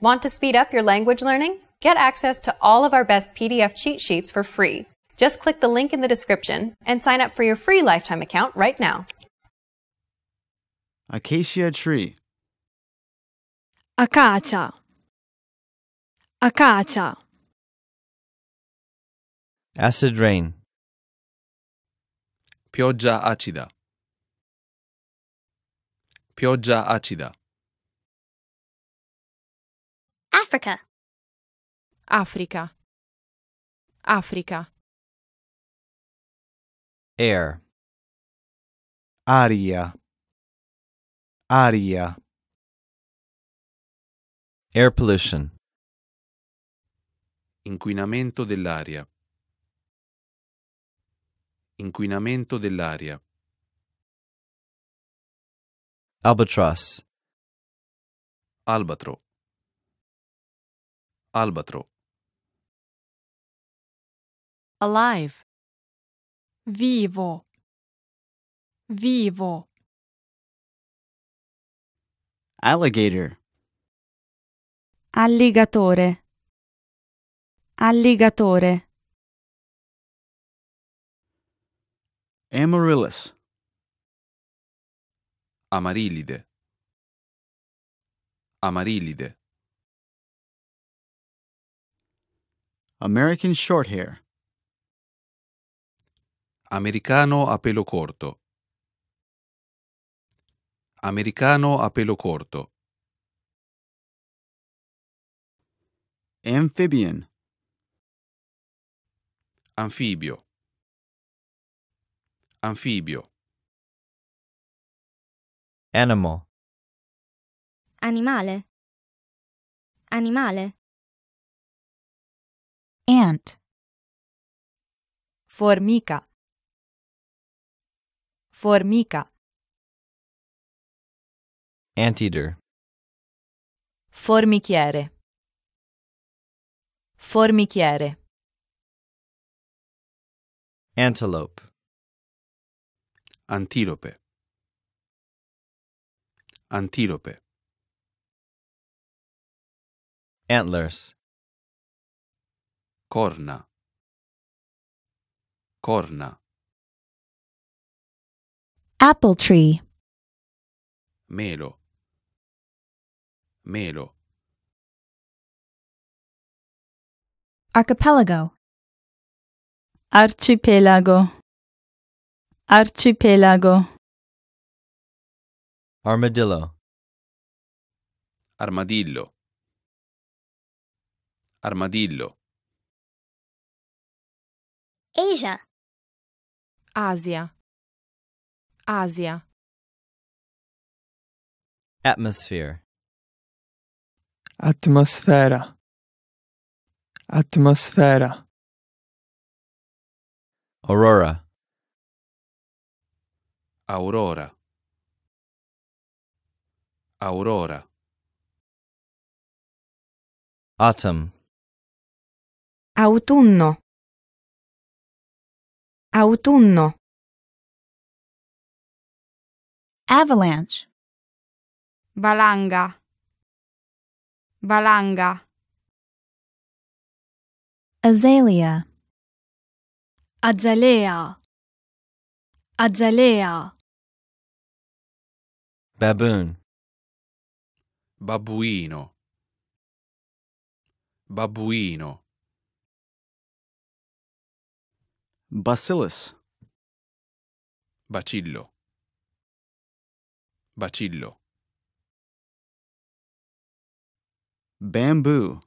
Want to speed up your language learning? Get access to all of our best PDF cheat sheets for free. Just click the link in the description and sign up for your free lifetime account right now. Acacia tree. Acacia. Acacia. Acid rain. Pioggia acida. Pioggia acida. Africa. Africa. Africa. Air. Aria. Aria. Air pollution. Inquinamento dell'aria. Inquinamento dell'aria. Albatross. Albatro. Albatro. Alive. Vivo. Vivo. Alligator. Alligatore. Alligatore. Amaryllis. Amarilide. Amarilide. American short hair. Americano a pelo corto. Americano a pelo corto. Amphibian. Anfibio. Anfibio. Animal. Animale. Animale. Ant. Formica. Formica. Anteater. Formichiere. Formichiere. Antelope. Antilope. Antilope. Antlers corna corna apple tree melo melo archipelago archipelago archipelago armadillo armadillo armadillo Asia. Asia. Asia. Atmosphere. Atmosfera. Atmosfera. Aurora. Aurora. Aurora. Autumn. Autunno. Autunno. Avalanche. Valanga. Valanga. Azalea. Azalea. Azalea. Baboon. Babuino. Babuino. Bacillus. Bacillo. Bacillo. Bamboo.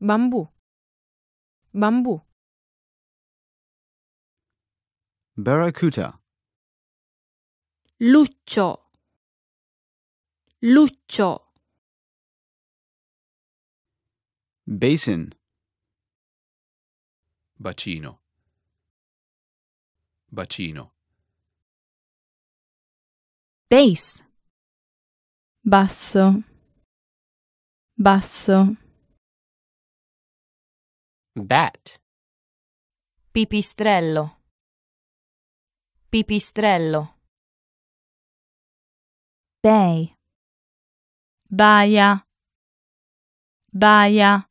Bambú. Bambú. Barracuda. Lucho. Lucho. Basin. Bacino. Bacino. Bass. Basso. Basso. Bat. Pipistrello. Pipistrello. Bay. Baia. Baia.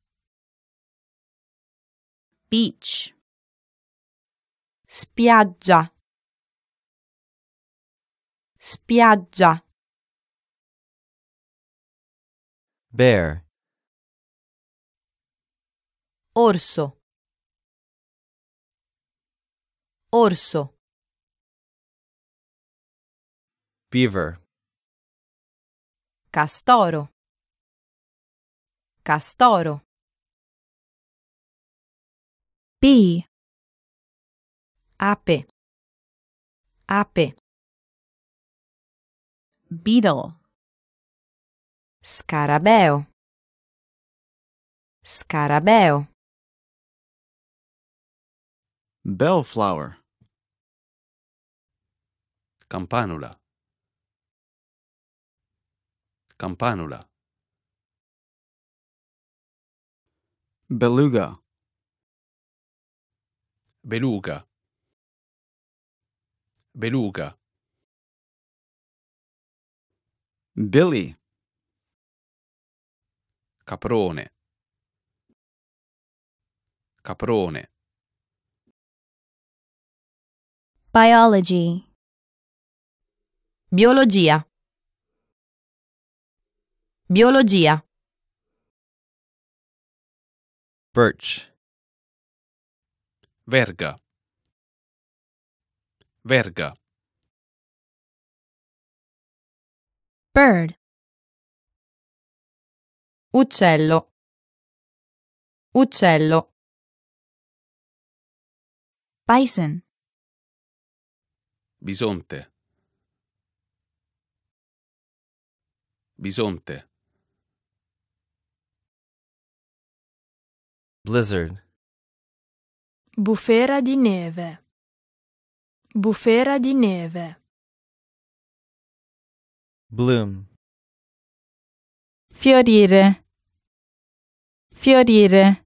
Beach. Spiaggia. Spiaggia. Bear. Orso. Orso. Beaver. Castoro. Castoro. B. Ape. Ape. Beetle. Scarabeo. Scarabeo. Bellflower. Campanula. Campanula. Beluga. Beluga. Beluga. Billy. Caprone. Caprone. Biology. Biologia. Biologia. Birch. Verga. Verga. Bird. Uccello. Uccello. Bison. Bisonte. Bisonte. Blizzard. Bufera di neve. Bufera di neve. Bloom. Fiorire. Fiorire.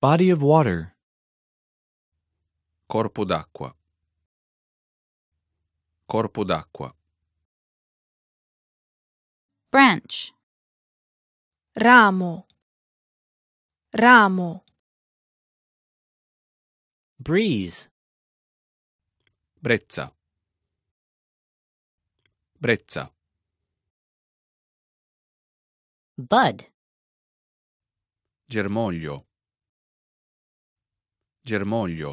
Body of water. Corpo d'acqua. Corpo d'acqua. Branch. Ramo. Ramo breeze brezza brezza bud germoglio germoglio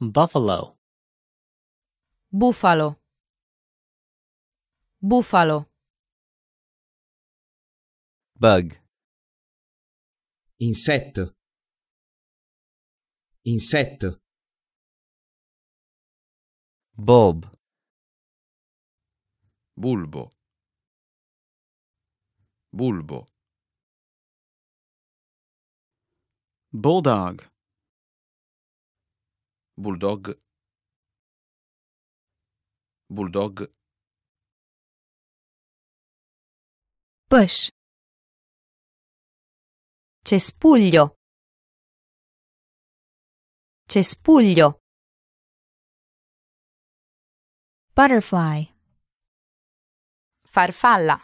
buffalo bufalo bufalo bug insetto in Bob. Bulbo. Bulbo. Bulldog. Bulldog. Bulldog. Păș. Cespuglio. Cespuglio. Butterfly. Farfalla.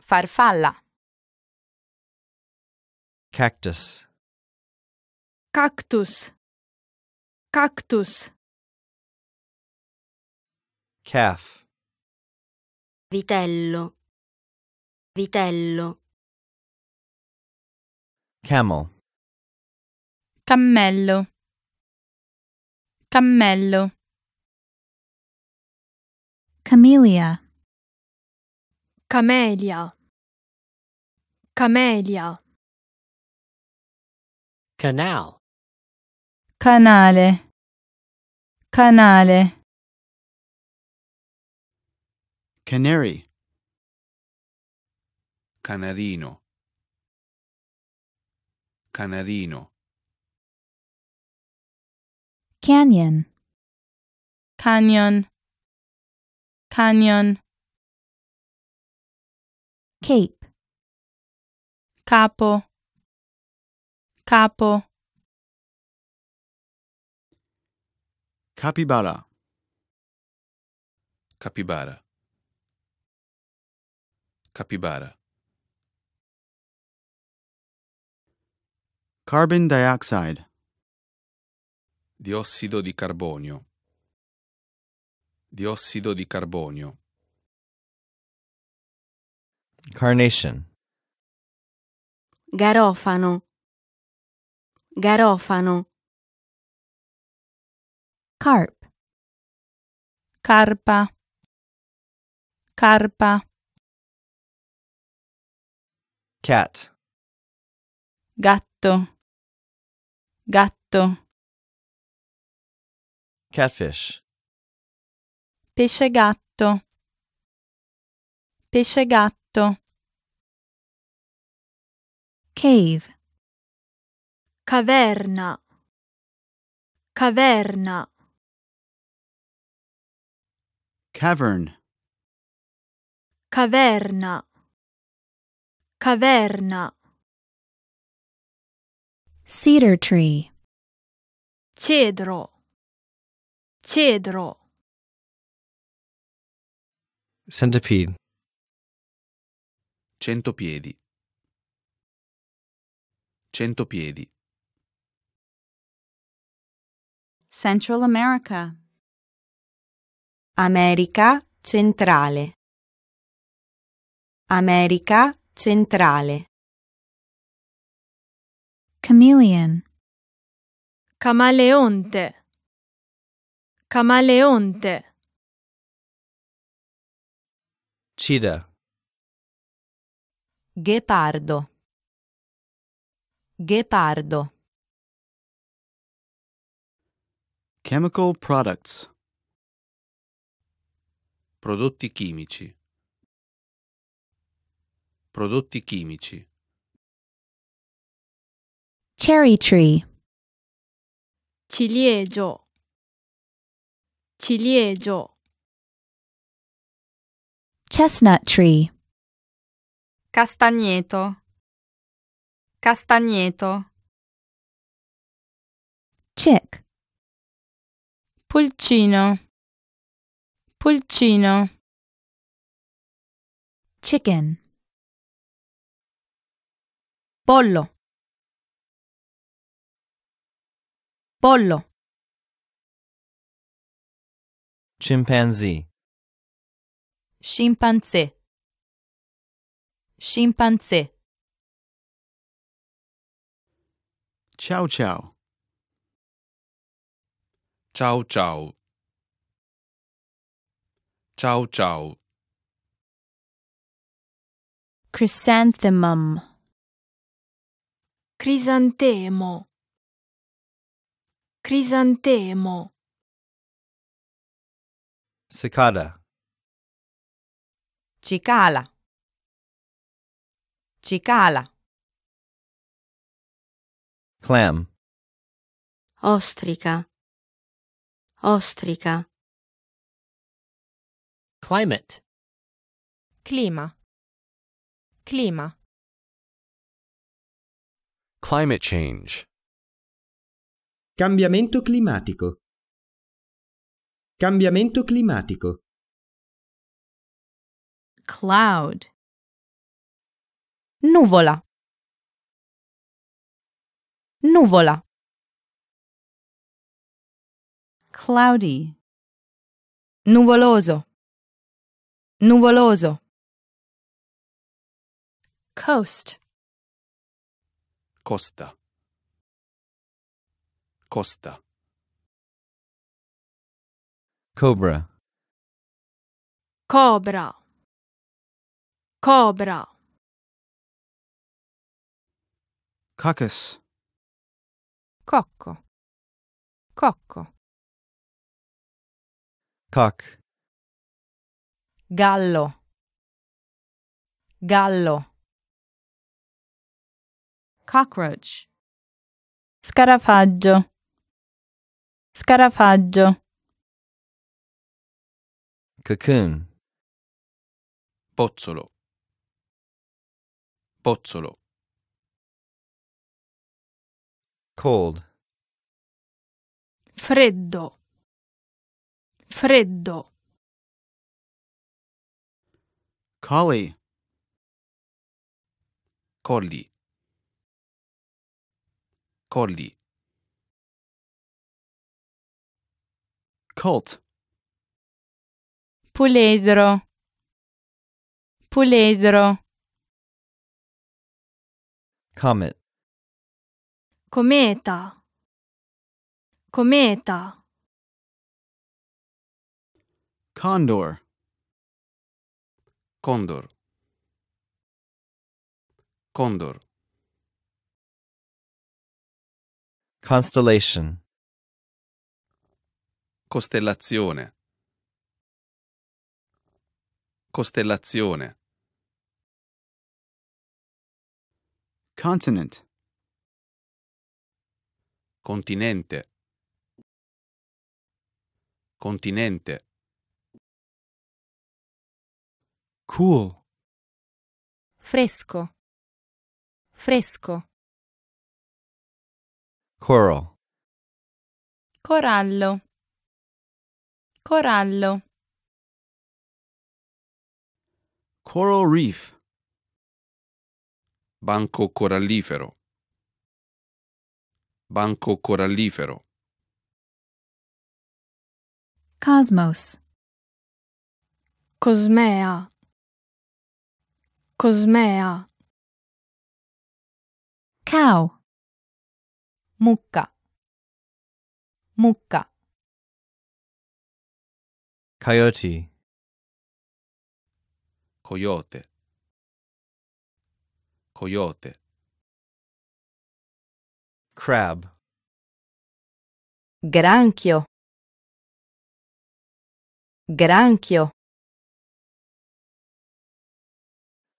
Farfalla. Cactus. Cactus. Cactus. Calf. Vitello. Vitello. Camel cammello cammello camelia camelia camelia canal canale canale canary canarino canarino Canyon. Canyon. Canyon. Cape. Capo. Capo. Capybara. Capybara. Capybara. Carbon dioxide. Diossido di carbonio. Diossido di carbonio. Carnation. Garofano. Garofano. Carp. Carpa. Carpa. Cat. Gatto. Gatto. Catfish. Pesce gatto. Pesce gatto. Cave. Caverna. Caverna. Cavern. Caverna. Caverna. Cedar tree. Cedro. Cedro. Centipede. Centopiedi. Centopiedi. Central America. America centrale. America centrale. Chameleon. Camaleonte. Camaleonte. Cida. Ghepardo. Ghepardo. Chemical products. Prodotti chimici. Prodotti chimici. Cherry tree. Ciliegio. Ciliegio. Chestnut tree. Castagneto. Castagneto. Chick. Pulcino. Pulcino. Chicken. Pollo. Pollo. Chimpanzee. Scimpanzé. Scimpanzé. Ciao ciao. Ciao ciao. Ciao ciao. Chrysanthemum. Crisantemo. Crisantemo. Cicada. Cicala. Cicala. Clam. Ostrica. Ostrica. Climate. Clima. Clima. Climate change. Cambiamento climatico. Cambiamento climatico. Cloud. Nuvola. Nuvola. Cloudy. Nuvoloso. Nuvoloso. Coast. Costa. Costa. Cobra. Cobra. Cobra. Caucus. Cocco. Cocco. Cock. Gallo. Gallo. Cockroach. Scarafaggio. Scarafaggio cocoon. Bozzolo. Bozzolo. Cold. Freddo. Freddo. Collie. Colli. Colli. Cult. Puledro. Puledro. Comet. Cometa. Cometa. Condor. Condor. Condor. Constellation. Costellazione. Costellazione. Continent. Continente. Continente. Cool. Fresco. Fresco. Coral. Corallo. Corallo. Coral reef. Banco corallifero. Banco corallifero. Cosmos. Cosmea. Cosmea. Cow. Mucca. Mucca. Coyote coyote coyote crab granchio granchio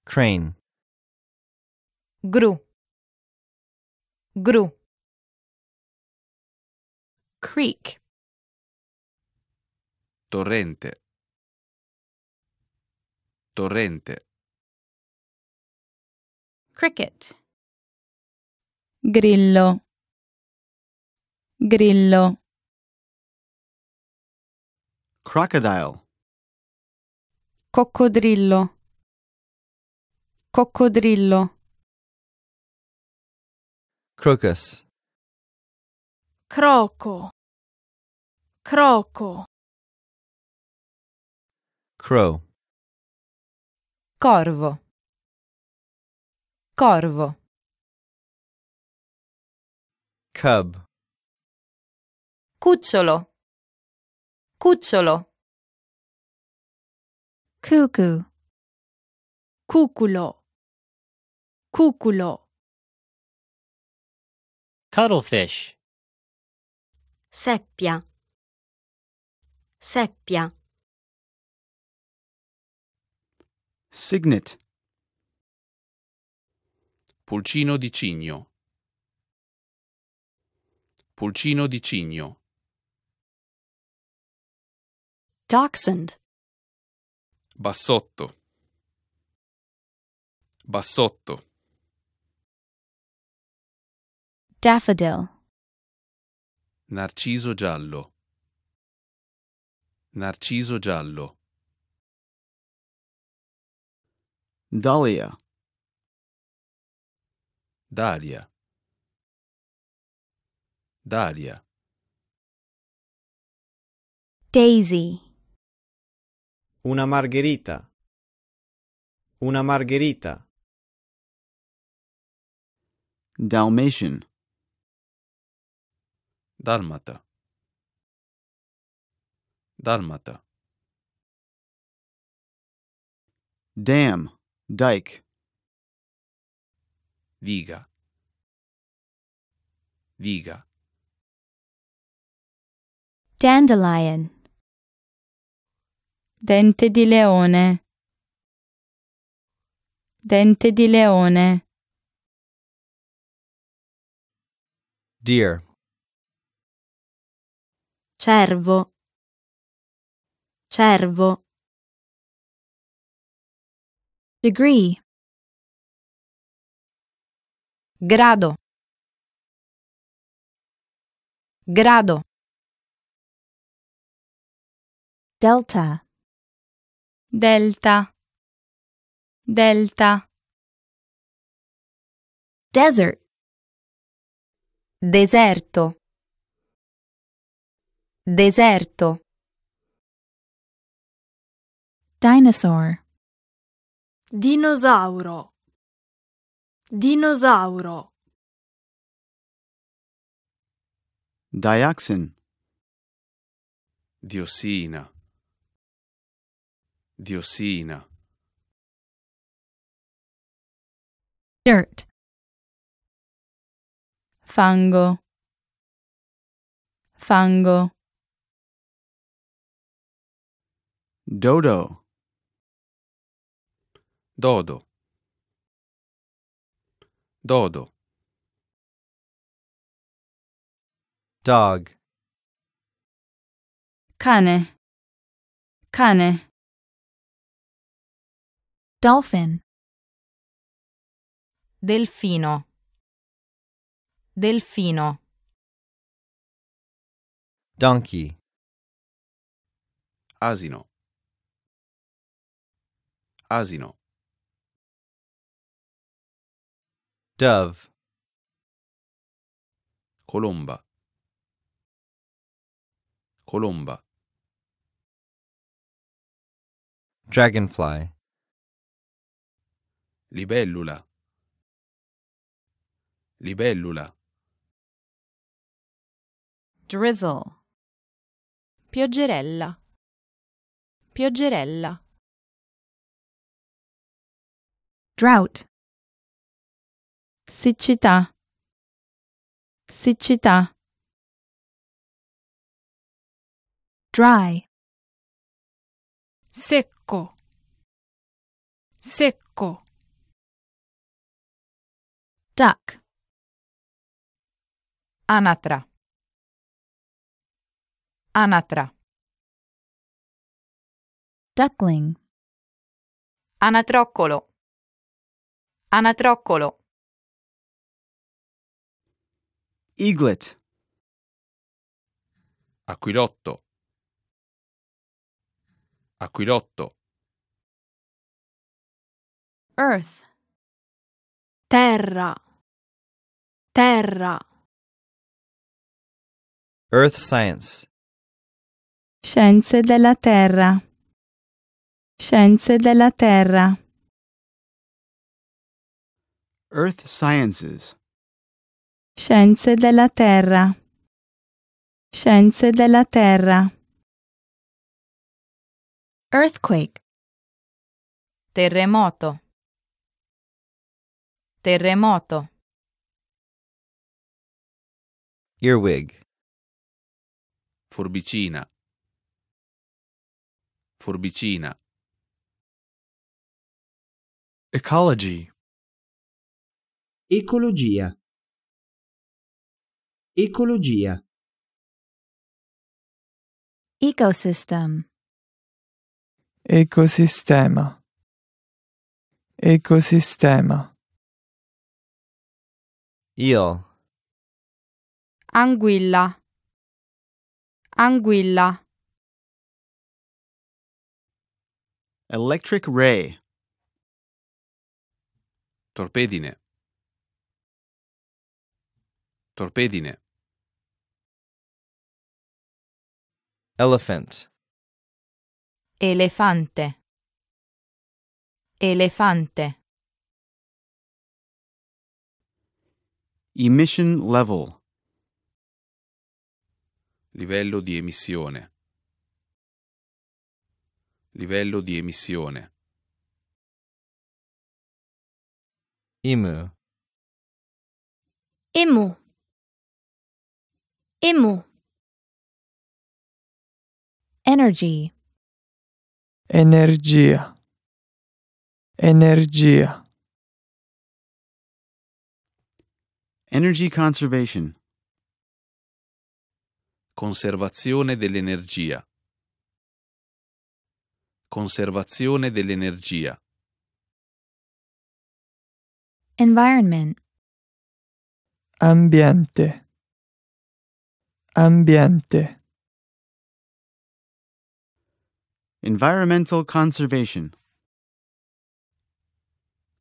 crane gru gru creek torrente Torrente. Cricket. Grillo. Grillo. Crocodile. Coccodrillo. Coccodrillo. Crocus. Croco. Croco. Crow. Corvo. Corvo. Cub. Cucciolo. Cucciolo. Cucu. Cuculo. Cuculo. Cuttlefish. Seppia. Seppia. Signet. Pulcino di cigno. Pulcino di cigno. Dachshund. Bassotto. Bassotto. Daffodil. Narciso giallo. Narciso giallo. Dahlia. Dahlia. Dahlia. Daisy. Una margherita. Una margherita. Dalmatian. Dalmata. Dalmata. Dam. Dike. Viga. Viga. Dandelion. Dente di leone. Dente di leone. Deer. Cervo. Cervo. degree grado grado delta delta delta desert deserto deserto dinosaur Dinosauro Dinosauro Dioxin Diossina Diossina Dirt Fango Fango Dodo Dodo. Dodo. Dog. Cane. Cane. Dolphin. Delfino. Delfino. Donkey. Asino. Asino. Dove. Colomba. Colomba. Dragonfly. Libellula. Libellula. Drizzle. Pioggerella. Pioggerella. Drought siccità, siccità. Dry. Secco, secco. Duck. Anatra. Anatra. Duckling. Anatroccolo. Anatroccolo. Eaglet. Aquilotto. Aquilotto. Earth. Terra. Terra. Earth Science. Scienze della Terra. Scienze della Terra. Earth Sciences. Scienze della Terra. Scienze della Terra. Earthquake. Terremoto. Terremoto. Earwig. Forbicina. Forbicina. Ecology. Ecologia. Ecologia. Ecosystem. Ecosistema. Ecosistema. Io. Anguilla. Anguilla. Electric ray. Torpedine. Torpedine. Elephant. Elefante. Elefante. Emission level. Livello di emissione. Livello di emissione. Emu. Emu. Emu. Energy. Energia. Energia. Energy conservation. Conservazione dell'energia. Conservazione dell'energia. Environment. Ambiente. Ambiente. Environmental conservation.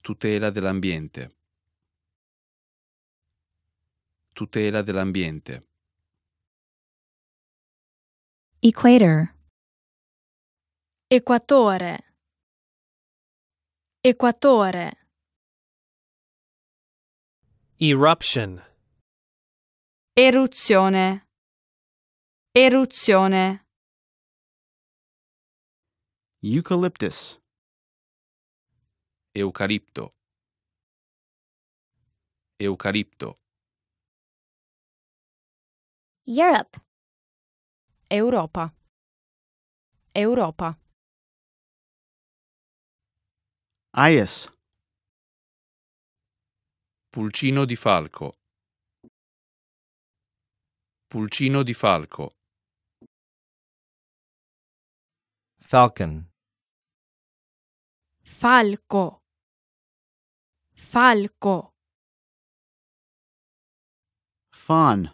Tutela dell'ambiente. Tutela dell'ambiente. Equator. Equatore. Equatore. Eruption. Eruzione. Eruzione. Eucalyptus. Eucalipto. Eucalipto. Europe. Europa. Europa. Aies. Pulcino di falco. Pulcino di falco. Falcon. Falco. Falco. Fawn.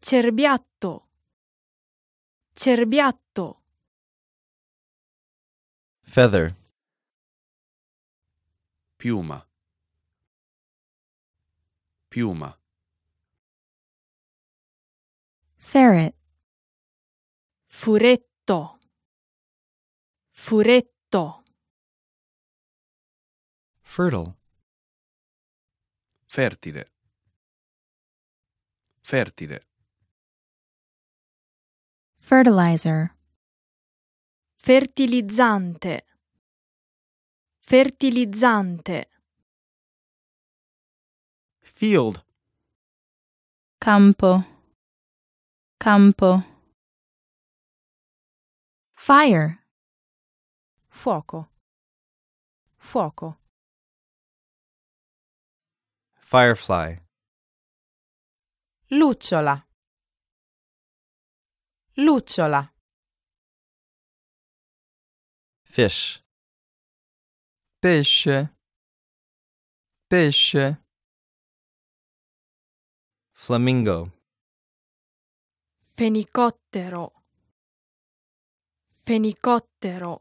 Cerbiatto. Cerbiatto. Feather. Piuma. Piuma. Ferret. Furetto. furetto, furetto. Fertile. Fertile. Fertile. Fertilizer. Fertilizzante. Fertilizzante. Field. Campo. Campo. Fire. Fuoco. Fuoco. Firefly. Lucciola. Lucciola. Fish. Pesce. Pesce. Flamingo. Fenicottero. Fenicottero.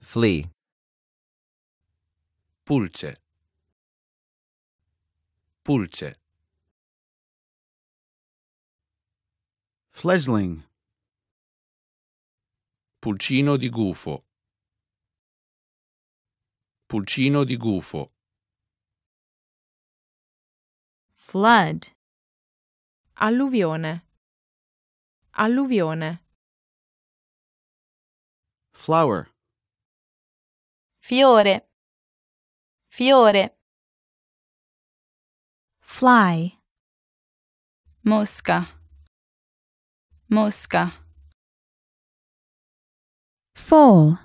Flea. Pulce. Pulce. Fledgling. Pulcino di gufo. Pulcino di gufo. Flood. Alluvione. Alluvione. Flower. Fiore. Fiore. Fly. Mosca. Mosca. Fall.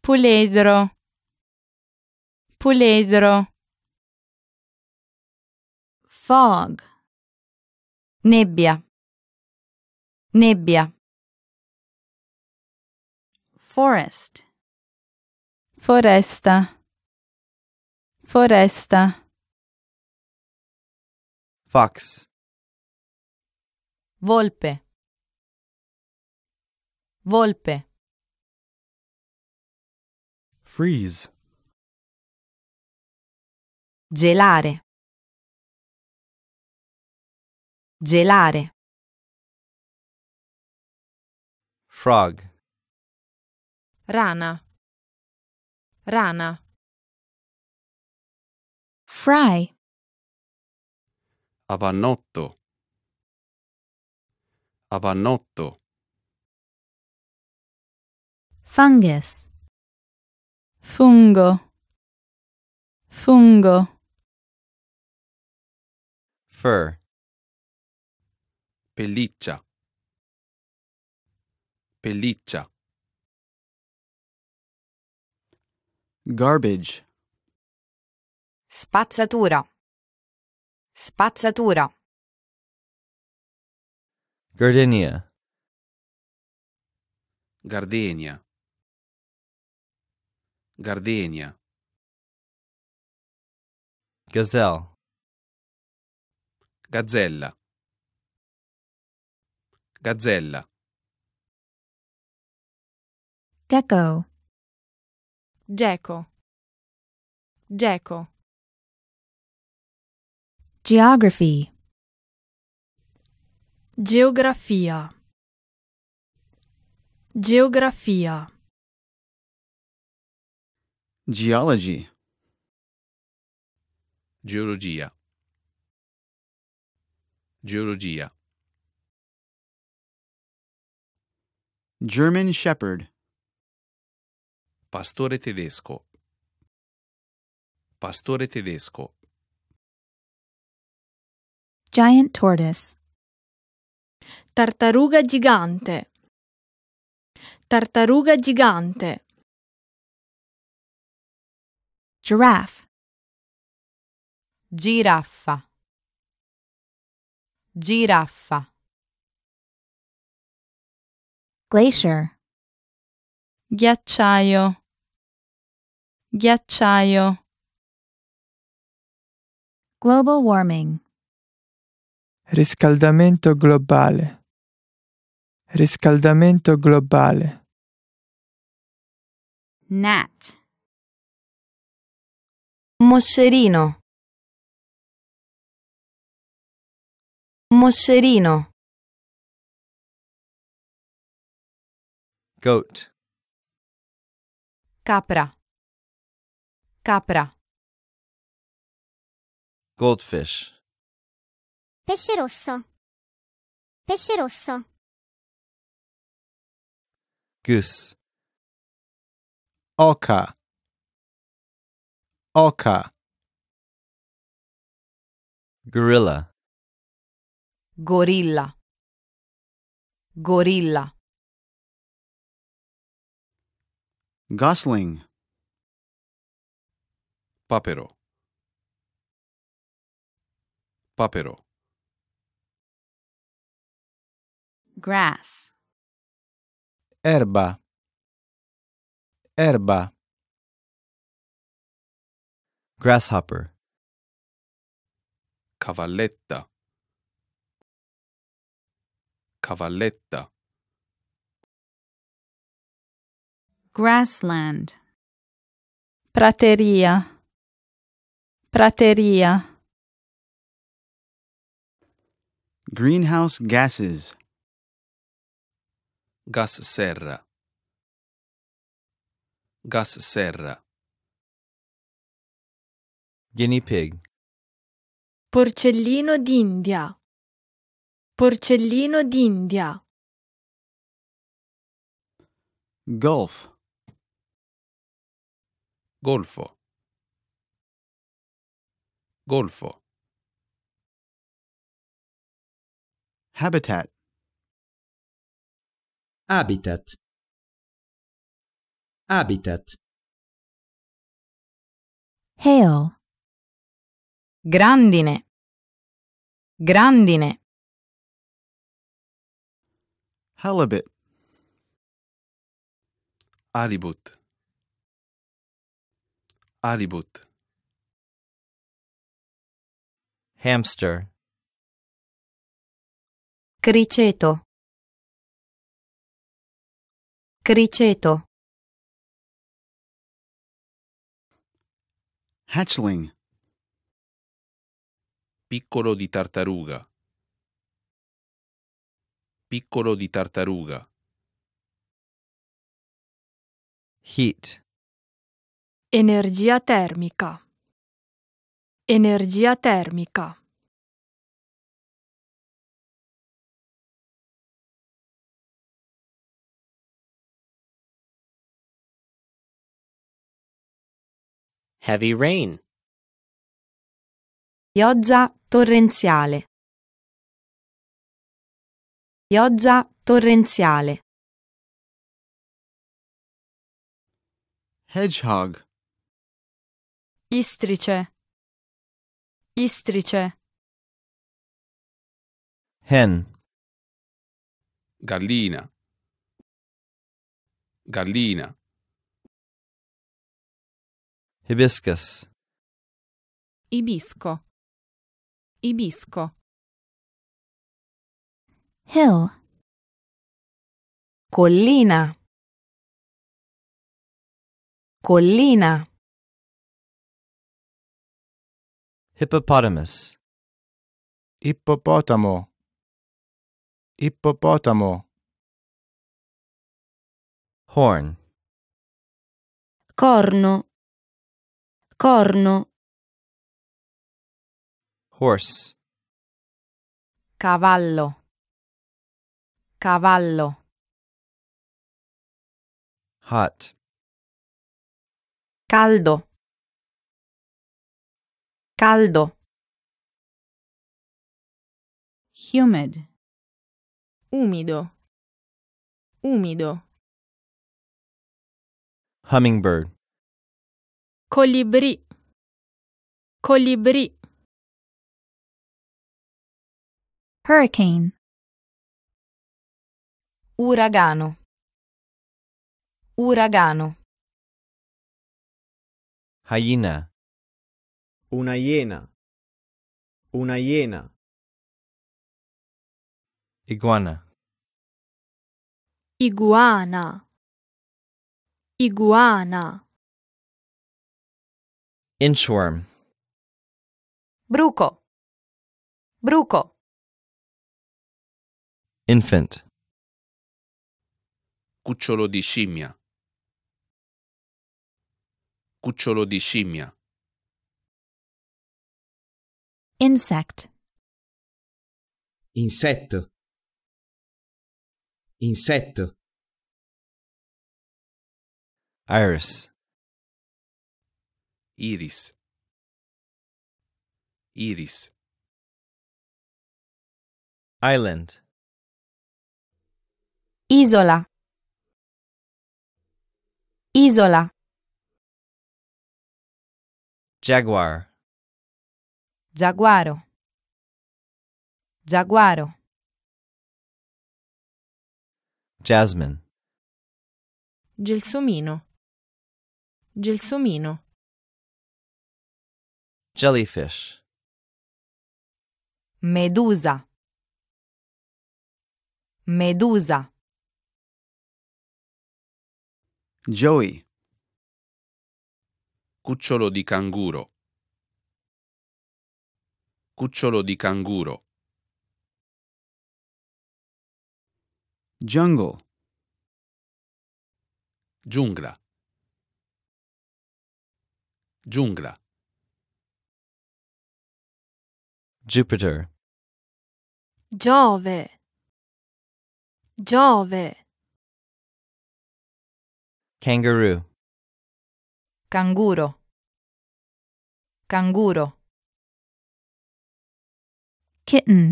Puledro. Puledro. Fog. Nebbia. Nebbia. Forest. Foresta. Foresta. Fox. Volpe. Volpe. Freeze. Gelare. Gelare. Frog. Rana. Rana. Fry. Avanotto. Avanotto. Fungus. Fungo. Fungo. Fur. Pelliccia. pelliccia garbage spazzatura spazzatura gardenia gardenia gardenia gazelle gazzella gazzella Gecko. Gecko. Gecko. Geography. Geografia. Geografia. Geology. Geologia. Geologia. German Shepherd. Pastore tedesco. Pastore tedesco. Giant tortoise. Tartaruga gigante. Tartaruga gigante. Giraffe. Giraffa. Giraffa. Glacier. Ghiacciaio. Ghiacciaio. Global warming. Riscaldamento globale. Riscaldamento globale. Nat. Moscerino. Moscerino. Goat. Capra. capra. Goldfish. Pesce rosso. Pesce rosso. Goose. Oca. Oca. Gorilla. Gorilla. Gorilla. Gosling. Papero. Papero. Grass. Erba. Erba. Grasshopper. Cavalletta. Cavalletta. Grassland. Prateria. Prateria. Greenhouse gases. Gas serra. Gas serra. Guinea pig. Porcellino d'India. Porcellino d'India. Golf. Golfo. Golfo. Habitat. Habitat. Habitat. Hail. Grandine. Grandine. Halibut. Halibut. Halibut. Hamster. Criceto. Criceto. Hatchling. Piccolo di tartaruga. Piccolo di tartaruga. Heat. Energia termica. Energia termica. Heavy rain. Pioggia torrenziale. Pioggia torrenziale. Hedgehog. Istrice. Istrice. Hen. Gallina. Gallina. Hibiscus. Ibisco. Ibisco. Hill. Collina. Collina. Hippopotamus. Hippopotamo. Hippopotamo. Horn. Corno. Corno. Horse. Cavallo. Cavallo. Hot. Caldo. Caldo. Humid. Umido. Umido. Hummingbird. Colibri. Colibri. Hurricane. Uragano. Uragano. Hyena. Una iena. Una iena. Iguana. Iguana. Iguana. Inchworm. Bruco. Bruco. Infant. Cucciolo di scimmia. Cucciolo di scimmia. Insect. Insetto. Insetto. Iris. Iris. Iris. Island. Isola. Isola. Jaguar. Giaguaro. Jaguaro. Jasmine. Gelsomino. Gelsomino. Jellyfish. Medusa. Medusa. Joey. Cucciolo di canguro. Cucciolo di canguro. Jungle. Giungla. Giungla. Jupiter. Giove. Giove. Kangaroo. Canguro. Canguro kitten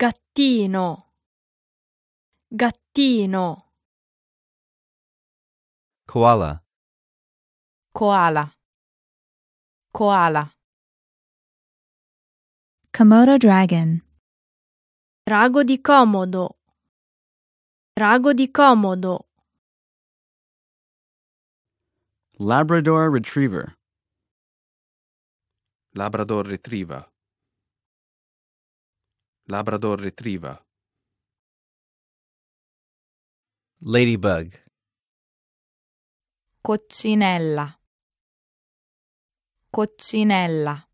gattino gattino koala koala koala Komodo dragon Drago di comodo Drago di comodo Labrador retriever Labrador retriever Labrador Retriever. Ladybug. Coccinella. Coccinella.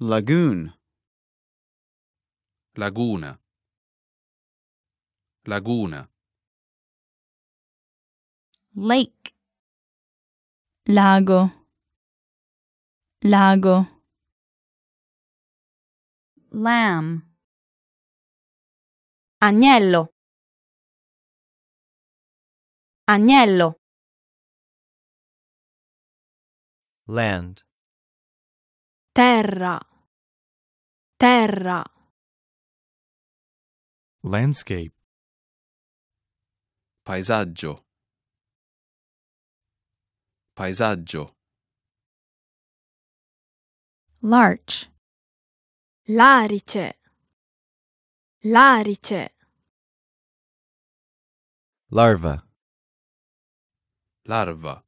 Lagoon. Laguna. Laguna. Lake. Lago. Lago. lamb agnello agnello land terra terra landscape paesaggio paesaggio larch Larice. Larice. Larva. Larva.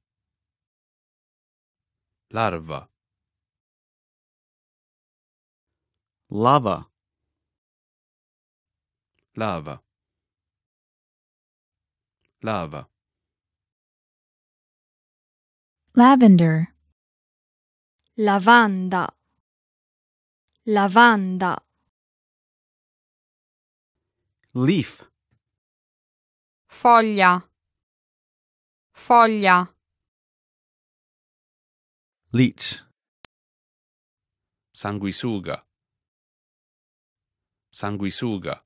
Larva. Lava. Lava. Lava. Lavender. Lavanda. lavanda leaf foglia foglia leech sanguisuga sanguisuga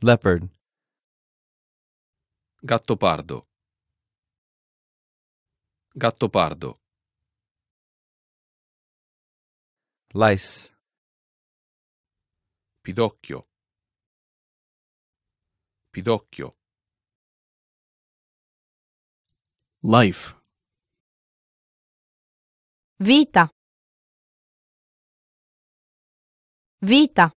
leopard gattopardo gattopardo lice pidocchio pidocchio life vita vita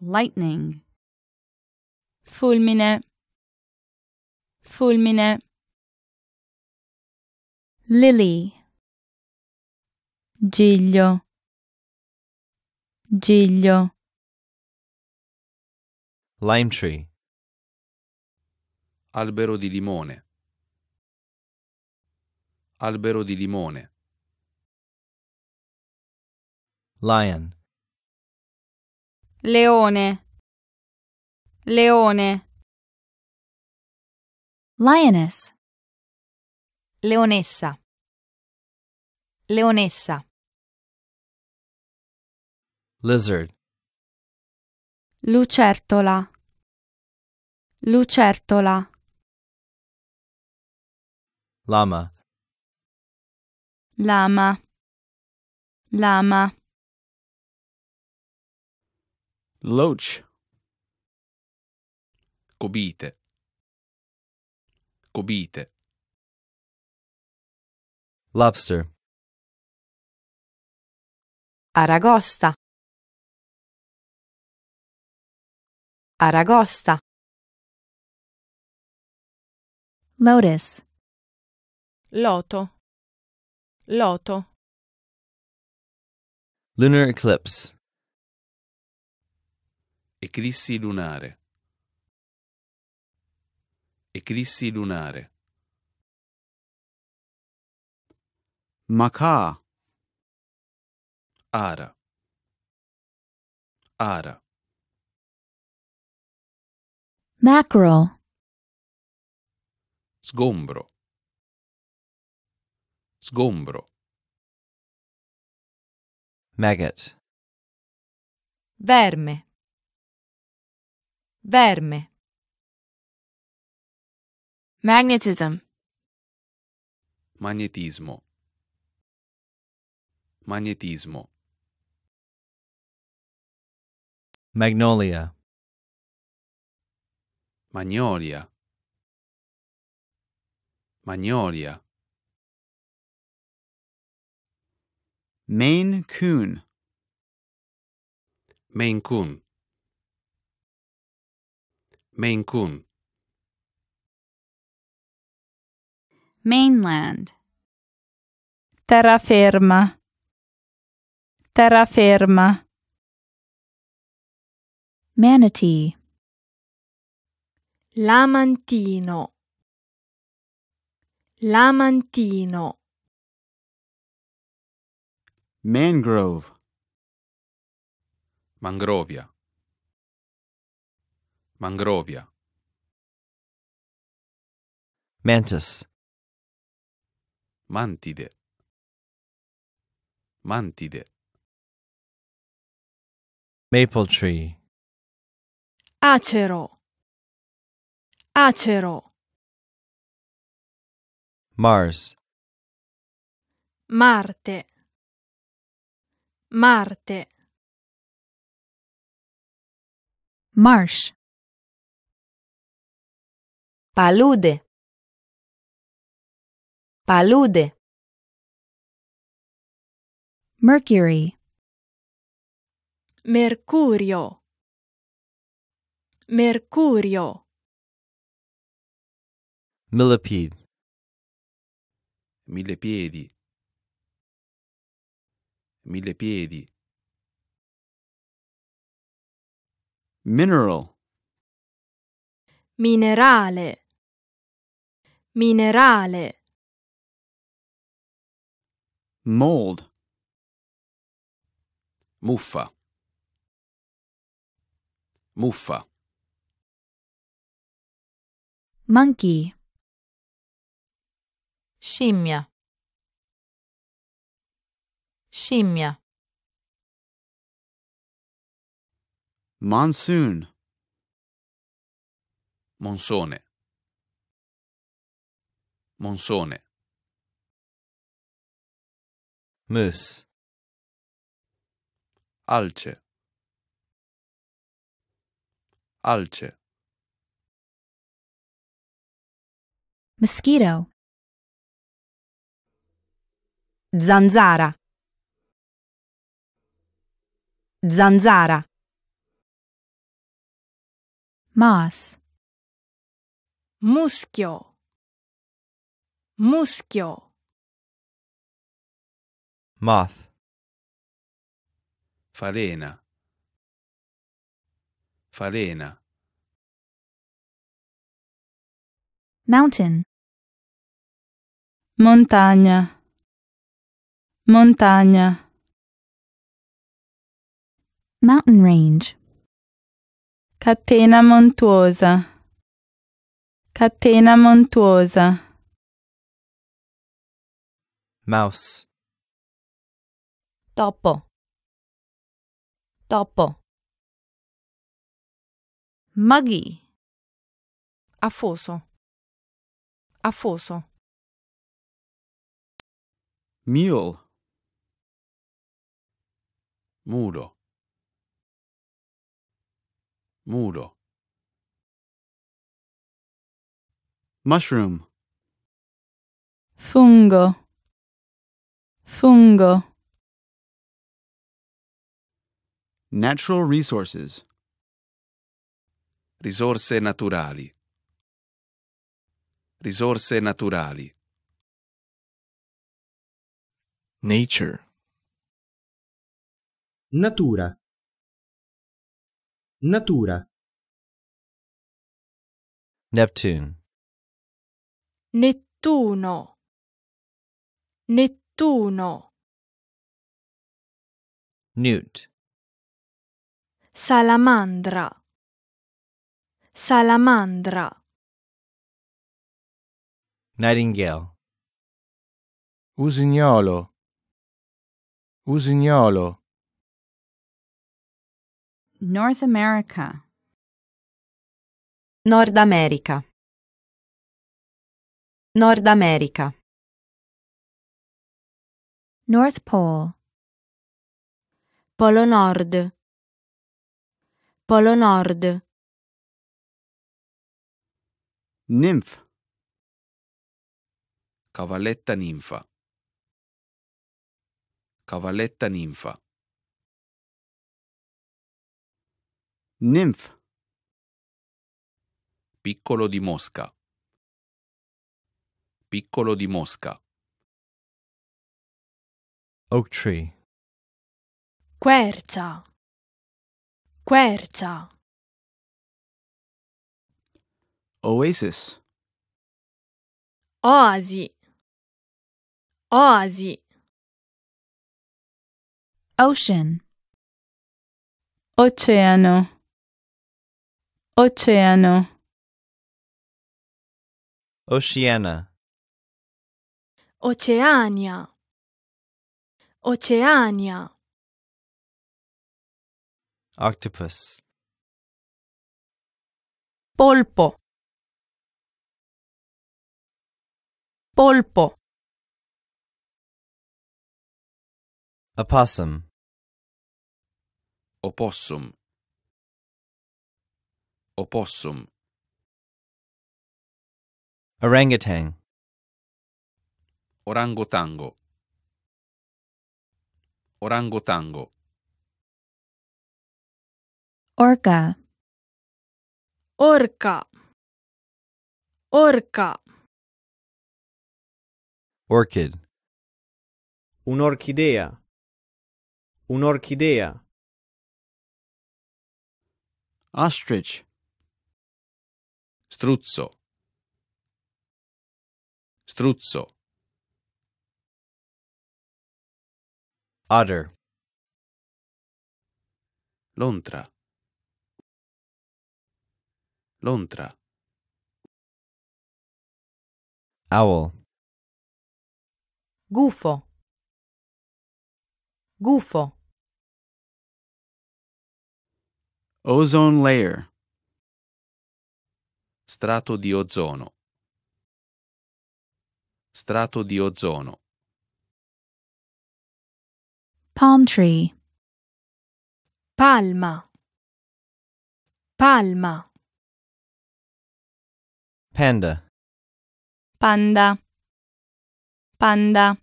lightning fulmine fulmine lily Giglio, Giglio. Lime tree. Albero di limone. Albero di limone. Lion. Leone. Leone. Lioness. Leonessa. Leonessa. lizard lucertola lucertola llama lama lama loach cobite cobite lobster aragosta Aragosta. Lotus. Loto. Loto. Lunar eclipse. Eclissi lunare. Eclissi lunare. Macaw. Ara. Ara. Mackerel. Sgombro. Sgombro. Maggot. Verme. Verme. Magnetism. Magnetismo. Magnetismo. Magnolia. Magnolia. Magnolia. Maine Coon. Maine Coon. Maine Coon. Mainland. Terraferma. Terraferma. Manatee. Lamantino. Lamantino. Mangrove. Mangrovia. Mangrovia. Mantis. Mantide. Mantide. Maple tree. Acero acero Mars Marte Marte Marsh Palude Palude Mercury Mercurio Mercurio Millipede. Millepiedi. Millepiedi. Mineral. Minerale. Minerale. Mold. Muffa. Muffa. Monkey. Scimmia. Scimmia. Monsoon. Monsone. Monsone. Möss. Alce. Alce. Mosquito. Zanzara. Zanzara. Mas. Muschio. Muschio. Moth. Falena. Falena. Mountain. Montagna. Montagna. Mountain range. Catena montuosa. Catena montuosa. Mouse. Topo. Topo. Muggy. Afoso. Afoso. Mule muro, muro. Mushroom. Fungo, fungo. Natural resources. Risorse naturali. Risorse naturali. Nature. Natura. Natura. Neptune. Nettuno. Nettuno. Newt. Salamandra. Salamandra. Nightingale. Usignolo. Usignolo. North America. Nord America. Nord America. North Pole. Polo Nord. Polo Nord. Nymph. Cavalletta ninfa. Cavalletta ninfa. Nymph. Piccolo di Mosca. Piccolo di Mosca. Oak tree. Quercia. Quercia. Oasis. Oasi. Oasi. Ocean. Oceano. Oceano. Oceana. Oceania. Oceania. Octopus. Polpo. Polpo. Opossum. Opossum. Opossum. Orangutan. Orangotango. Orangotango. Orca. Orca. Orca. Orchid. Un'orchidea. Un'orchidea. Ostrich struzzo struzzo otter lontra lontra owl gufo gufo ozone layer Strato di ozono. Strato di ozono. Palm tree. Palma. Palma. Panda. Panda. Panda.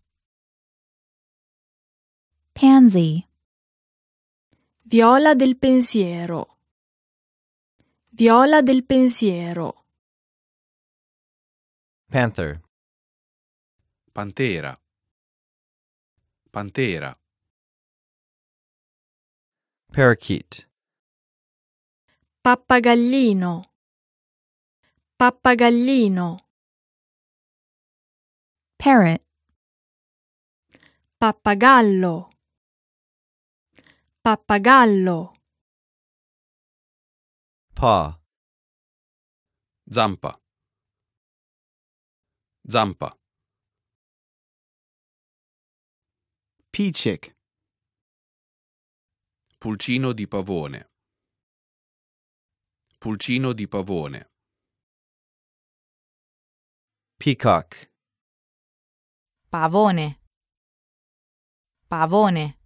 Pansy. Viola del pensiero. Viola del pensiero. Panther. Pantera. Pantera. Parakeet. Pappagallino. Pappagallino. Parrot. Pappagallo. Pappagallo. Paw. Zampa. Zampa. Picek. Pulcino di pavone. Pulcino di pavone. Peacock. Pavone. Pavone.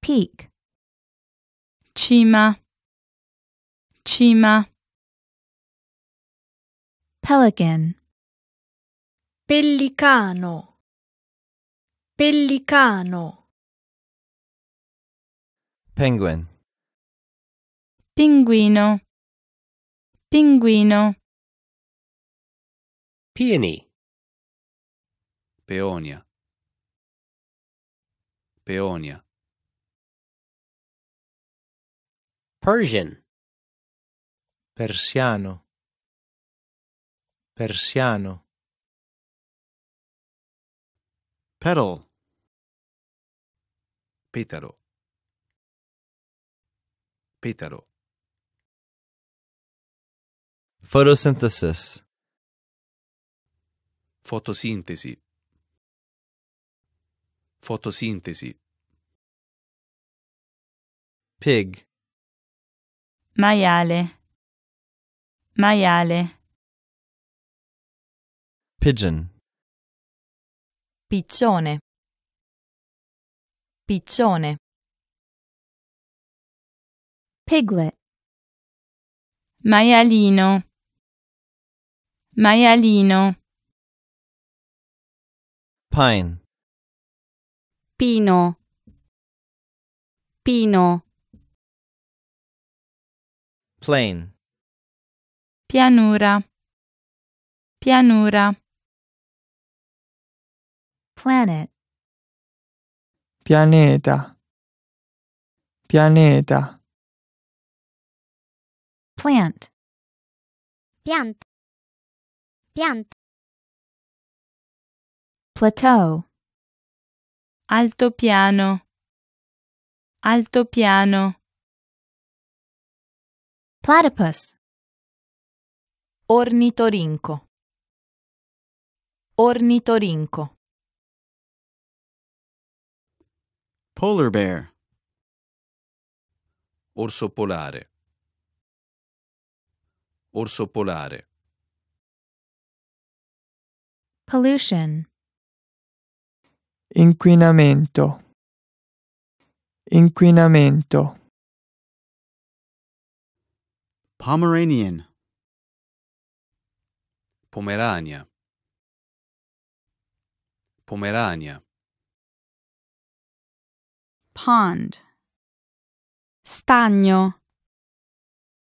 Peak. Cima. Cima. Pelican Pellicano Pellicano Penguin Pinguino Pinguino Peony Peonia Peonia Persian Persiano persiano petal petalo petalo photosynthesis fotosintesi fotosintesi pig maiale maiale Pigeon. Piccione. Piccione. Piglet. Maialino. Maialino. Pine. Pino. Pino. Plain. Pianura. Pianura planet. Pianeta. Pianeta. Plant. Piant. Piant. Plateau. Alto piano. Alto piano. Platypus. Ornitorinco. Ornitorinco. Polar bear. Orso polare. Orso polare. Pollution. Inquinamento. Inquinamento. Pomeranian. Pomerania. Pomerania. Pond. Stagno.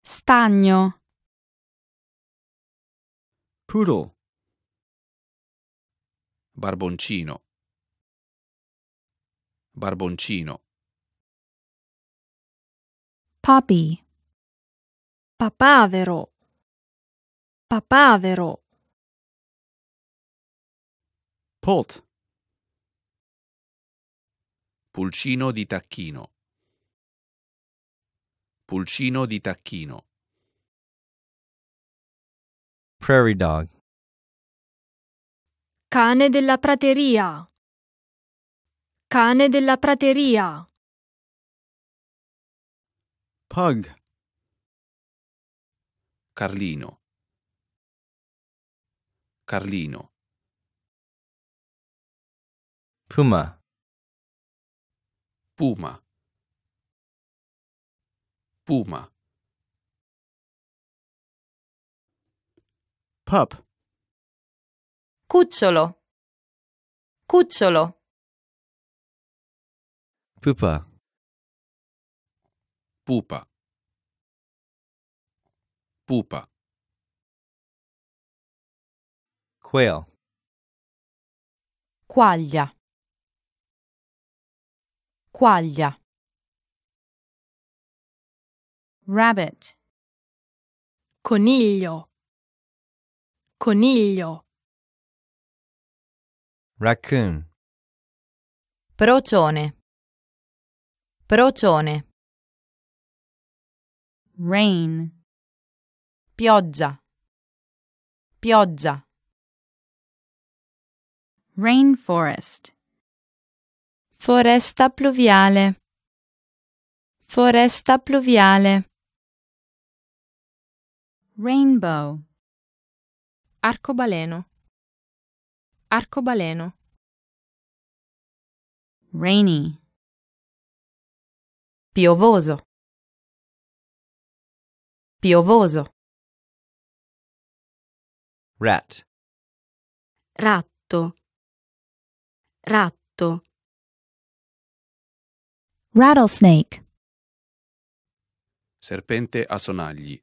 Stagno. Poodle. Barboncino. Barboncino. Puppy. Papavero. Papavero. Pult. Pulcino di tacchino. Pulcino di tacchino. Prairie dog. Cane della prateria. Cane della prateria. Pug. Carlino. Carlino. Puma. puma puma pup cucciolo cucciolo pupa pupa pupa quail quaglia Quaglia. Rabbit. Coniglio. Coniglio. Raccoon. Procione. Procione. Rain. Pioggia. Pioggia. Rainforest. Foresta pluviale. Foresta pluviale. Rainbow. Arcobaleno. Arcobaleno. Rainy. Piovoso. Piovoso. Rat. Ratto. Ratto. Rattlesnake. Serpente a sonagli.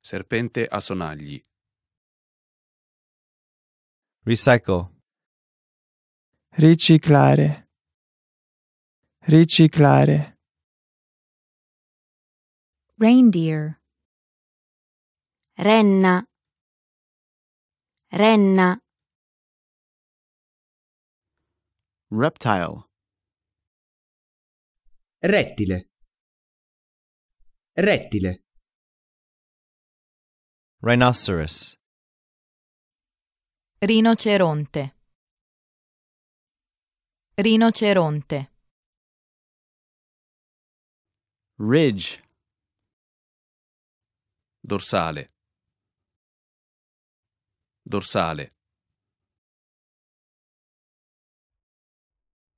Serpente a sonagli. Recycle. Riciclare. Riciclare. Reindeer. Renna. Renna. Reptile. Rettile. Rettile. Rhinoceros. Rinoceronte. Rinoceronte. Ridge. Dorsale. Dorsale.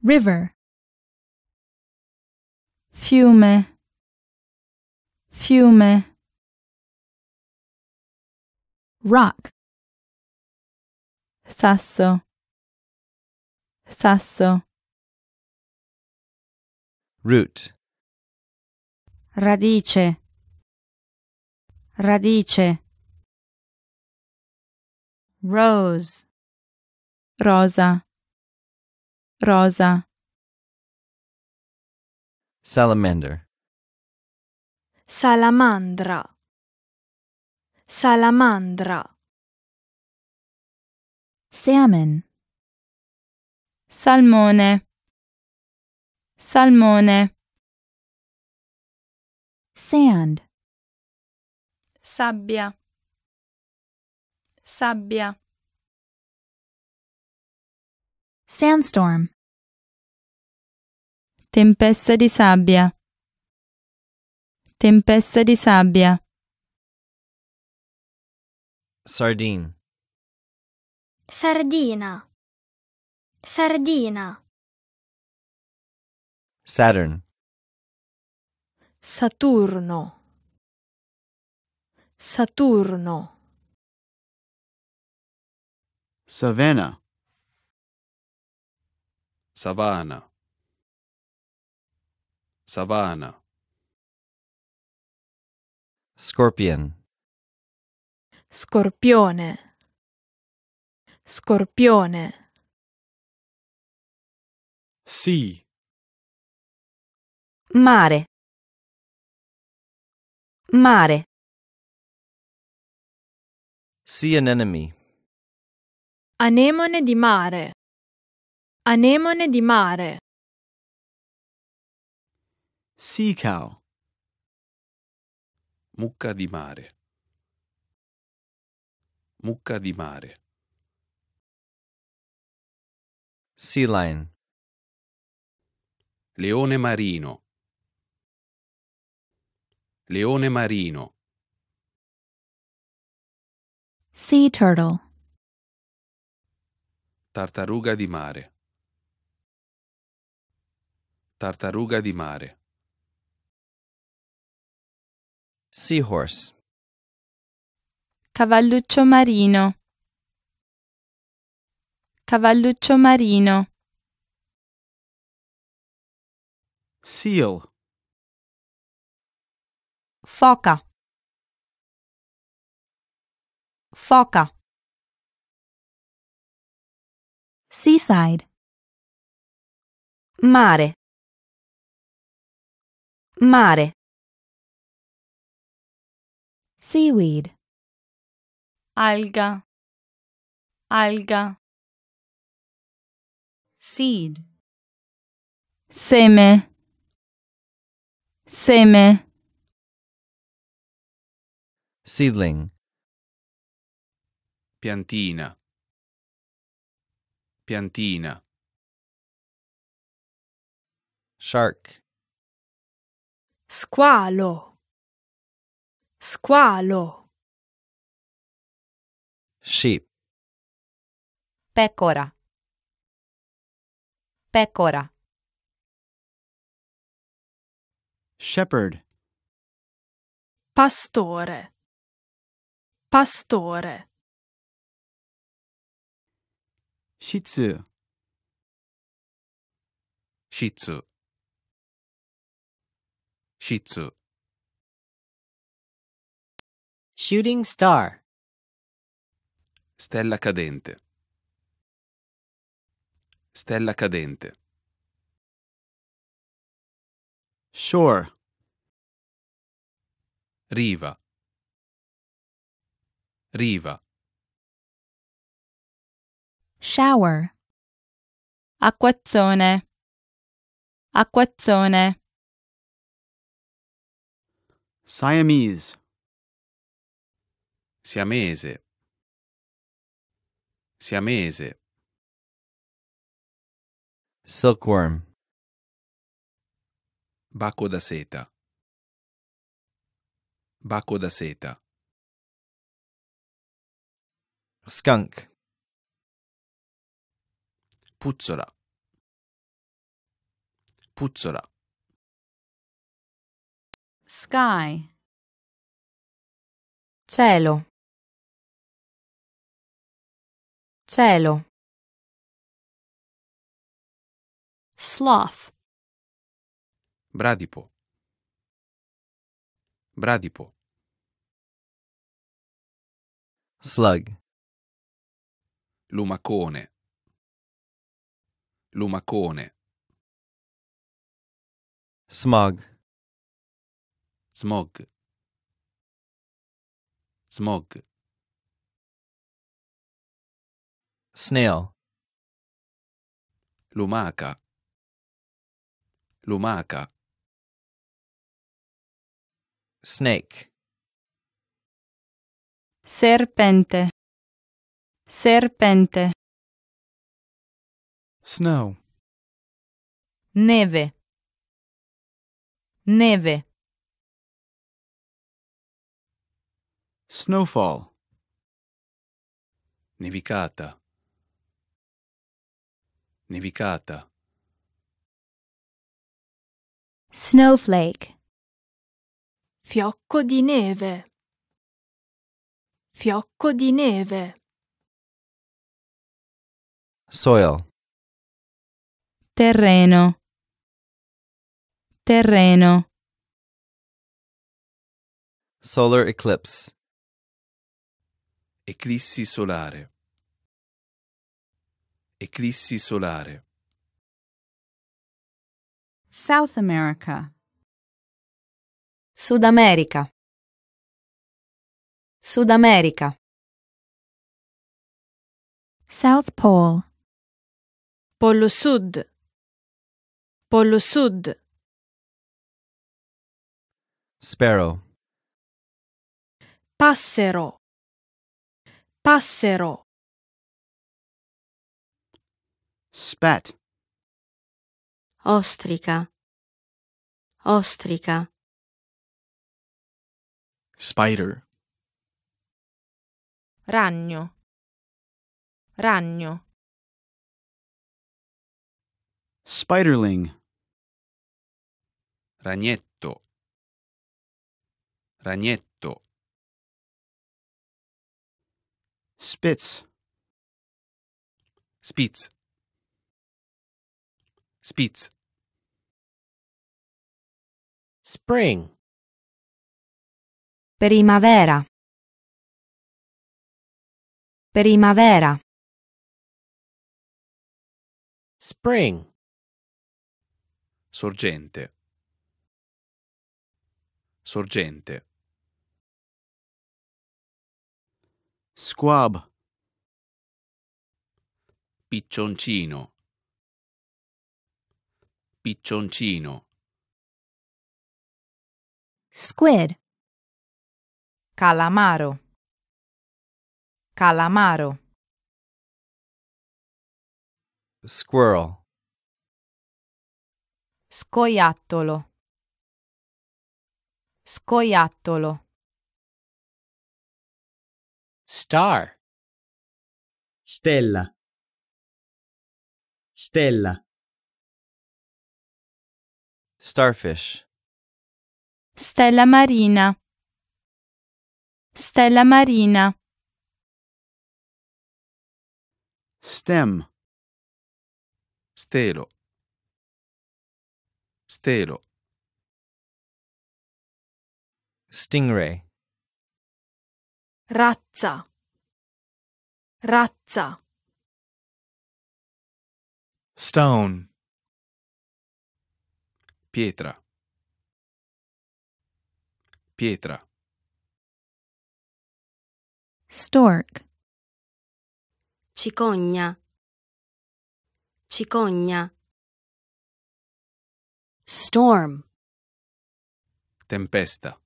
River fiume fiume rock sasso sasso root radice radice rose rosa rosa Salamander. Salamandra. Salamandra. Salmon. Salmone. Salmone. Sand. Sabbia. Sabbia. Sandstorm. Tempesta di sabbia. Tempesta di sabbia. Sardine. Sardina. Sardina. Saturn. Saturno. Saturno. Savannah. Savana. Savana. Scorpion. Scorpione. Scorpione. Sì. Mare. Mare. Sea anemone. Anemone di mare. Anemone di mare. Sea cow. Mucca di mare. Mucca di mare. Sea lion. Leone marino. Leone marino. Sea turtle. Tartaruga di mare. Tartaruga di mare. Seahorse. Cavalluccio marino. Cavalluccio marino. Seal. Foca. Foca. Seaside. Mare. Mare. Seaweed. Alga. Alga. Seed. Seme. Seme. Seedling. Piantina. Piantina. Shark. Squalo. Squalo. Sheep. Pecora. Pecora. Shepherd. Pastore. Pastore. Shih Tzu. Shih Shooting Star. Stella cadente. Stella cadente. Shore. Riva. Riva. Shower. Acquazzone. Acquazzone. Siamese siamese siamese silkworm bacco da seta bacco da seta skunk puzzola puzzola sky cielo Cielo. Sloth. Bradipo. Bradipo. Slug. Lumacone. Lumacone. Smog. Smog. Smog. snail lumaca lumaca snake serpente serpente snow neve neve snowfall nevicata nevicata. Snowflake. Fiocco di neve. Fiocco di neve. Soil. Terreno. Terreno. Solar eclipse. Eclissi solare. Eclissi solare. South America. Sud America. Sud America. South Pole. Polo Sud. Polo Sud. Sparrow. Passero. Passero. spat ostrica ostrica spider ragno ragno spiderling ragnetto ragnetto spitz spitz Spitz. Spring. Primavera. Primavera. Spring. Sorgente. Sorgente. Squab. Piccioncino. Piccioncino. Squid. Calamaro. Calamaro. Squirrel. Scoiattolo. Scoiattolo. Star. Stella. Stella. Starfish. Stella marina. Stella marina. Stem. Stelo. Stelo. Stingray. Razza. Razza. Stone. pietra, pietra. Stork. Cicogna. Cicogna. Storm. Tempesta.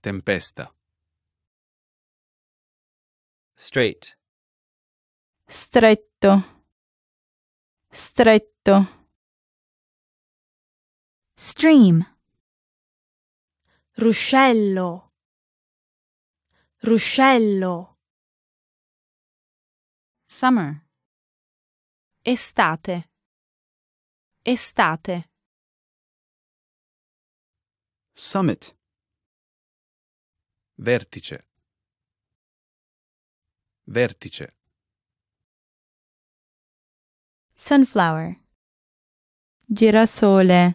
Tempesta. Straight. Stretto. Stretto. Stream. Ruscello. Ruscello. Summer. Estate. Estate. Summit. Vertice. Vertice. Sunflower. Girasole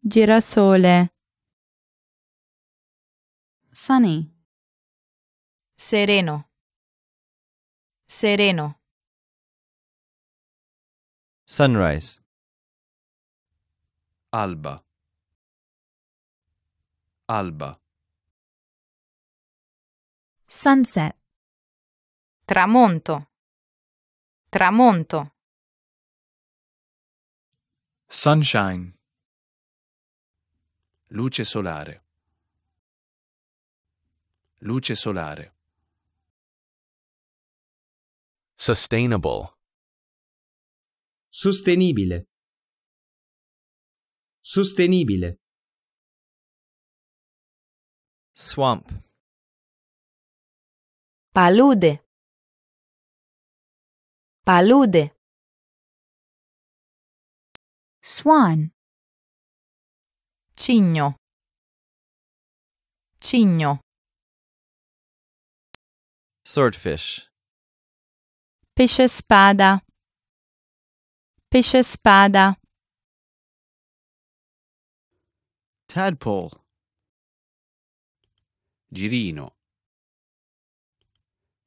girasole sunny sereno sereno sunrise alba alba sunset tramonto tramonto sunshine Luce solare. Luce solare. Sustainable. Sostenibile. Sostenibile. Swamp. Palude. Palude. Swan. Cigno. Cigno. Swordfish. Pesce spada. Pesce spada. Tadpole. Girino.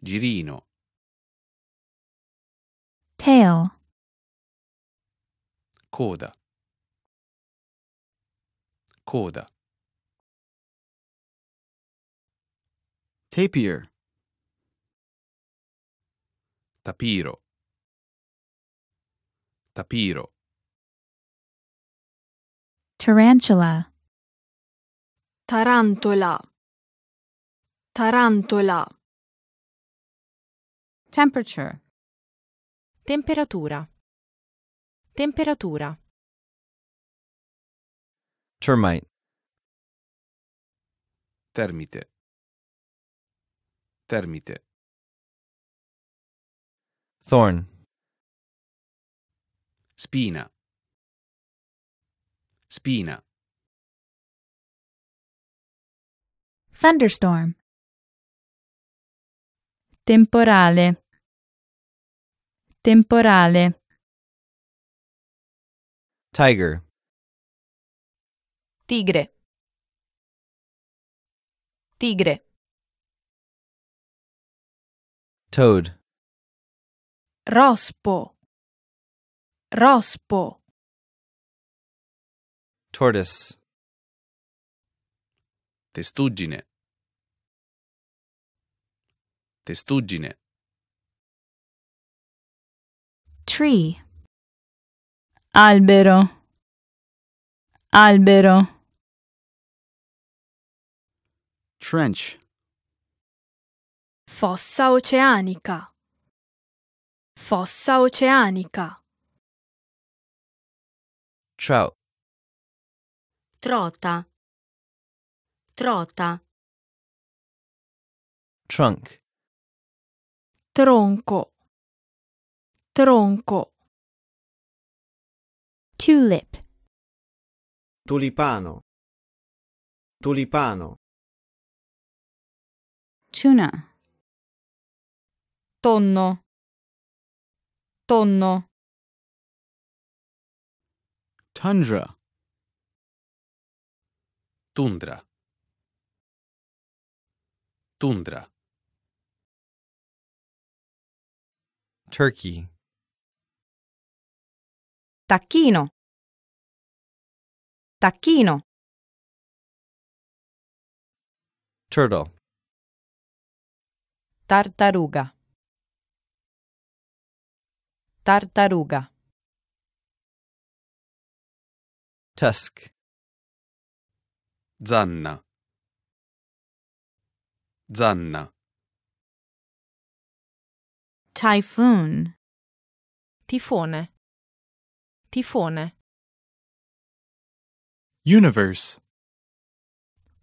Girino. Tail. Coda. Coda. Tapir. Tapiro. Tapiro. Tarantula. Tarantula. Tarantula. Temperature. Temperatura. Temperatura. Termite. Termite. Termite. Thorn. Spina. Spina. Thunderstorm. Temporale. Temporale. Tiger. Tigre. Tigre. Toad. Rospo. Rospo. Tortoise. Testuggine. Testuggine. Tree. Albero. Albero. Trench. Fossa oceanica. Fossa oceanica. Trout. Trota. Trota. Trunk. Tronco. Tronco. Tulip. Tulipano. Tulipano tuna tonno tonno tundra tundra tundra turkey tacchino tacchino turtle Tartaruga. Tartaruga. Tusk. Zanna. Zanna. Typhoon. Tifone. Tifone. Universe.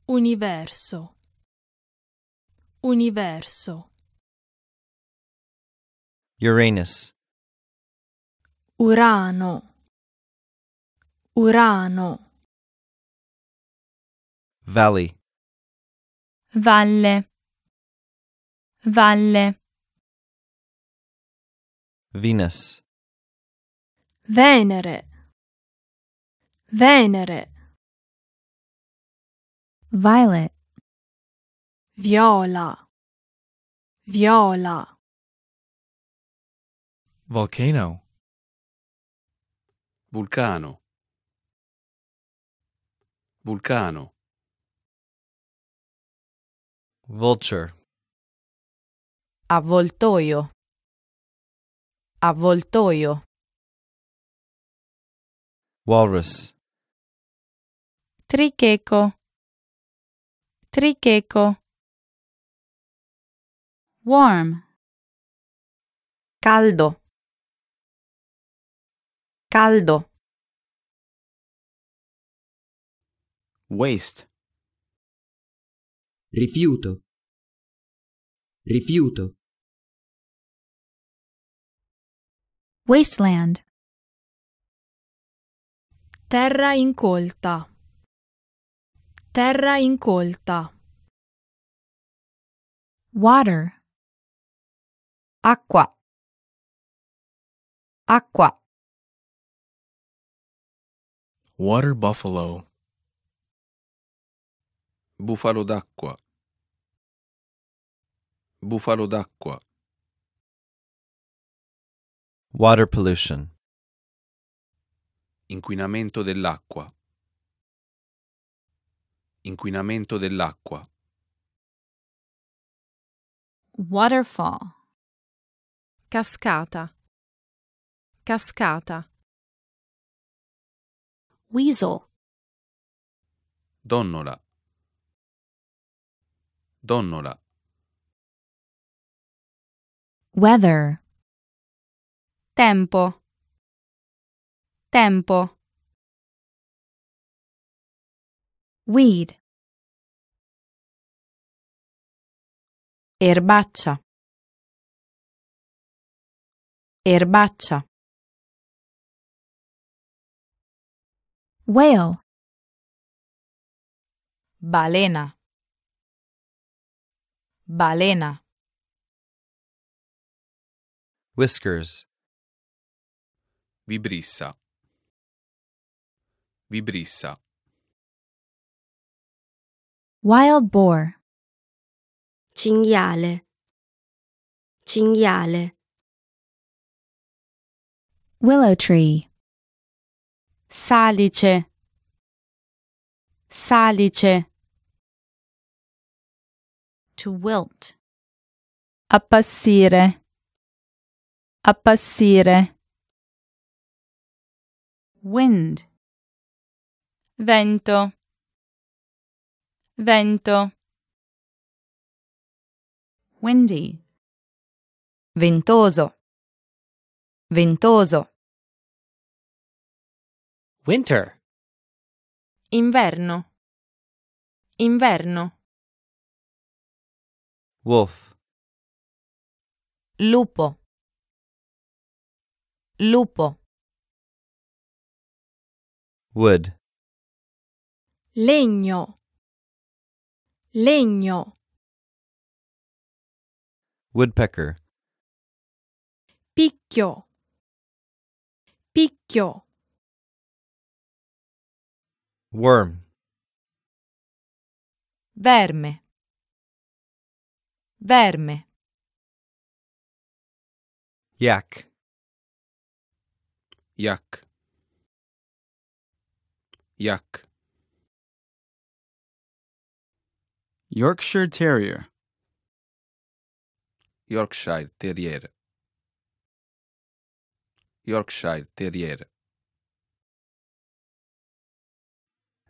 Universo. Universo. Uranus. Urano. Urano. Valley. Valle. Valle. Venus. Venere. Venere. Violet. Viola. Viola. Volcano. Vulcano. Vulcano. Vulture. Avvoltoio. Avvoltoio. Walrus. Tricheco. Tricheco. Warm. Caldo. caldo waste rifiuto rifiuto wasteland terra incolta terra incolta water acqua acqua Water buffalo. Bufalo d'acqua. Bufalo d'acqua. Water pollution. Inquinamento dell'acqua. Inquinamento dell'acqua. Waterfall. Cascata. Cascata. Weasel. Donnora. Donnora. Weather. Tempo. Tempo. Weed. Erbaccia. Erbaccia. Whale. Balena. Balena. Whiskers. Vibrissa. Vibrissa. Wild boar. Cinghiale. Cinghiale. Willow tree. Salice. Salice. To wilt. Appassire. Appassire. Wind. Vento. Vento. Windy. Ventoso. Ventoso. Winter. Inverno. Inverno. Wolf. Lupo. Lupo. Wood. Legno. Legno. Woodpecker. Picchio. Picchio worm verme verme yak yak yak yorkshire terrier yorkshire terrier yorkshire terrier